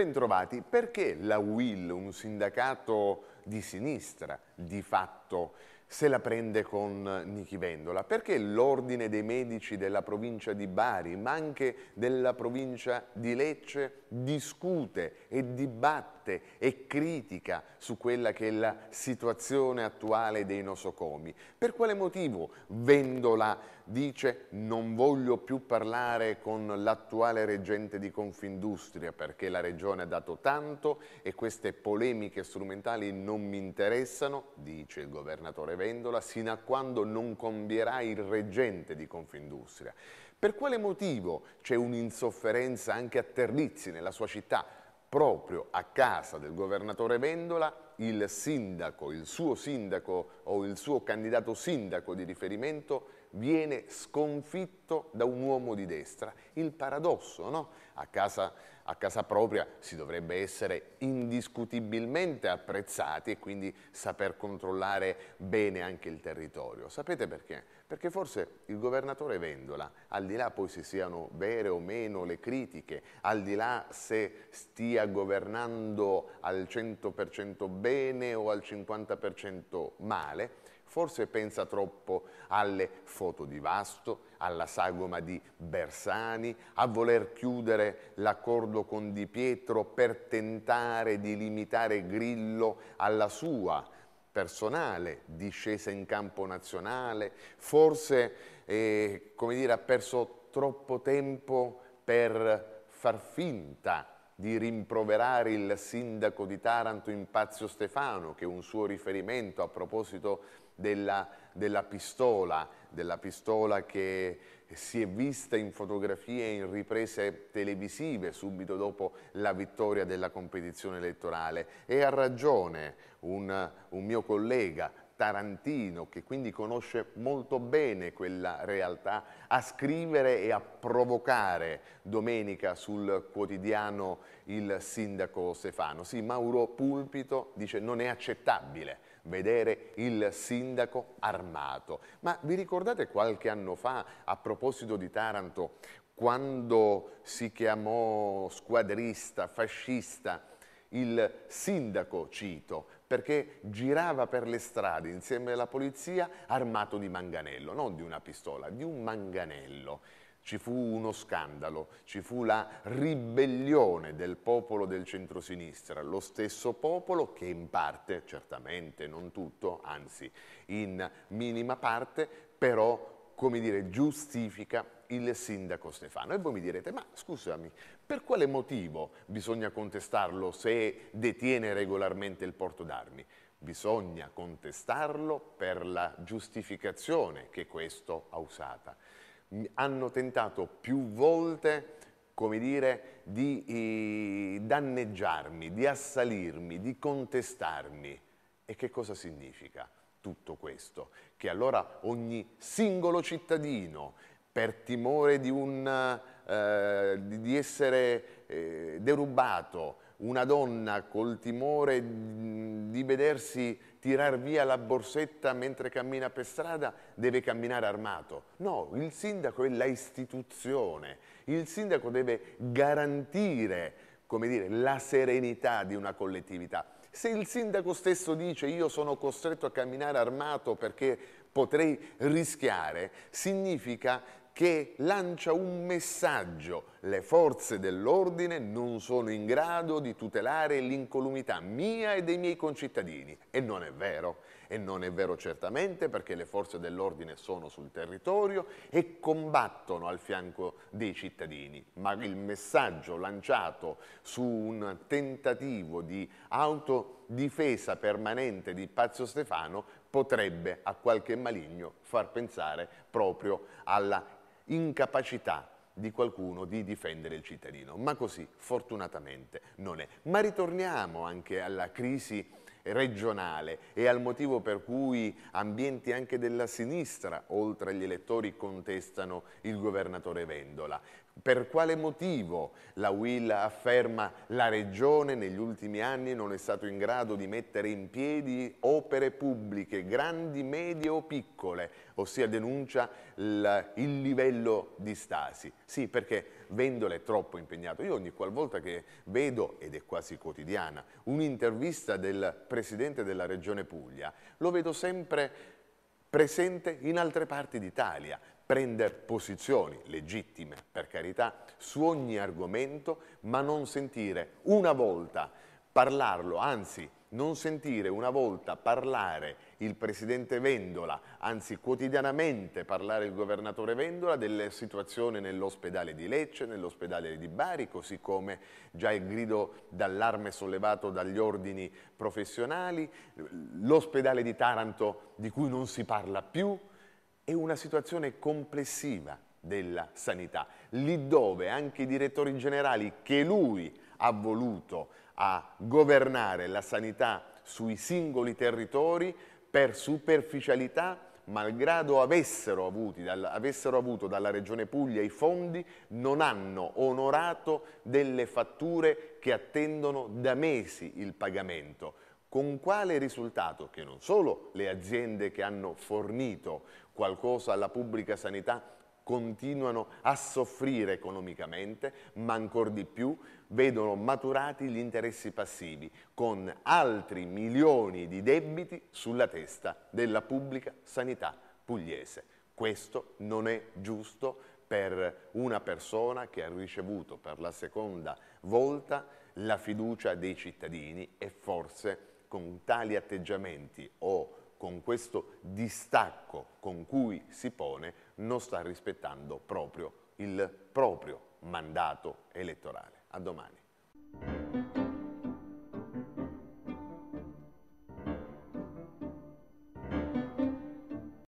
Bentrovati, perché la UIL, un sindacato di sinistra, di fatto se la prende con Nichi Vendola? Perché l'Ordine dei Medici della provincia di Bari, ma anche della provincia di Lecce, discute e dibatte e critica su quella che è la situazione attuale dei nosocomi? Per quale motivo Vendola dice non voglio più parlare con l'attuale reggente di Confindustria perché la regione ha dato tanto e queste polemiche strumentali non mi interessano, dice il governatore Vendola. Vendola sino a quando non cambierà il reggente di Confindustria. Per quale motivo c'è un'insofferenza anche a Terlizzi, nella sua città? Proprio a casa del governatore Vendola, il sindaco, il suo sindaco o il suo candidato sindaco di riferimento viene sconfitto da un uomo di destra. Il paradosso, no? A casa, a casa propria si dovrebbe essere indiscutibilmente apprezzati e quindi saper controllare bene anche il territorio. Sapete perché? Perché forse il governatore Vendola, al di là poi se siano vere o meno le critiche, al di là se stia governando al 100% bene o al 50% male, Forse pensa troppo alle foto di Vasto, alla sagoma di Bersani, a voler chiudere l'accordo con Di Pietro per tentare di limitare Grillo alla sua personale discesa in campo nazionale, forse eh, come dire, ha perso troppo tempo per far finta di rimproverare il sindaco di Taranto Impazio Stefano, che un suo riferimento a proposito della, della, pistola, della pistola che si è vista in fotografie e in riprese televisive subito dopo la vittoria della competizione elettorale e ha ragione un, un mio collega tarantino, che quindi conosce molto bene quella realtà, a scrivere e a provocare domenica sul quotidiano il sindaco Stefano. Sì, Mauro Pulpito dice non è accettabile vedere il sindaco armato. Ma vi ricordate qualche anno fa, a proposito di Taranto, quando si chiamò squadrista, fascista, il sindaco Cito, perché girava per le strade insieme alla polizia armato di manganello, non di una pistola, di un manganello. Ci fu uno scandalo, ci fu la ribellione del popolo del centrosinistra, lo stesso popolo che in parte, certamente non tutto, anzi in minima parte, però come dire, giustifica il sindaco Stefano. E voi mi direte, ma scusami, per quale motivo bisogna contestarlo se detiene regolarmente il porto d'armi? Bisogna contestarlo per la giustificazione che questo ha usata. Hanno tentato più volte come dire, di danneggiarmi, di assalirmi, di contestarmi. E che cosa significa? tutto questo, che allora ogni singolo cittadino, per timore di, un, eh, di essere eh, derubato, una donna col timore di vedersi tirar via la borsetta mentre cammina per strada deve camminare armato. No, il sindaco è la istituzione, il sindaco deve garantire come dire, la serenità di una collettività. Se il sindaco stesso dice io sono costretto a camminare armato perché potrei rischiare, significa che lancia un messaggio. Le forze dell'ordine non sono in grado di tutelare l'incolumità mia e dei miei concittadini. E non è vero. E non è vero certamente perché le forze dell'ordine sono sul territorio e combattono al fianco dei cittadini. Ma il messaggio lanciato su un tentativo di autodifesa permanente di Pazio Stefano potrebbe a qualche maligno far pensare proprio alla incapacità di qualcuno di difendere il cittadino. Ma così fortunatamente non è. Ma ritorniamo anche alla crisi regionale e al motivo per cui ambienti anche della sinistra, oltre agli elettori, contestano il governatore Vendola. Per quale motivo la Will afferma la Regione negli ultimi anni non è stato in grado di mettere in piedi opere pubbliche, grandi, medie o piccole, ossia denuncia il livello di stasi? Sì, perché Vendola è troppo impegnato. Io ogni qualvolta che vedo, ed è quasi quotidiana, un'intervista del Presidente della Regione Puglia, lo vedo sempre presente in altre parti d'Italia, prende posizioni legittime, per carità, su ogni argomento, ma non sentire una volta parlarlo, anzi non sentire una volta parlare il presidente Vendola, anzi quotidianamente parlare il governatore Vendola della situazione nell'ospedale di Lecce, nell'ospedale di Bari, così come già il grido d'allarme sollevato dagli ordini professionali, l'ospedale di Taranto di cui non si parla più, è una situazione complessiva della sanità, lì dove anche i direttori generali che lui ha voluto a governare la sanità sui singoli territori per superficialità malgrado avessero, avuti, avessero, avuto dalla Regione Puglia i fondi, non hanno onorato delle fatture che attendono da mesi il pagamento. Con quale risultato? Che non solo le aziende che hanno fornito qualcosa alla pubblica sanità continuano a soffrire economicamente, ma ancor di più vedono maturati gli interessi passivi, con altri milioni di debiti sulla testa della pubblica sanità pugliese. Questo non è giusto per una persona che ha ricevuto per la seconda volta la fiducia dei cittadini e forse con tali atteggiamenti o con questo distacco con cui si pone non sta rispettando proprio il proprio mandato elettorale. A domani.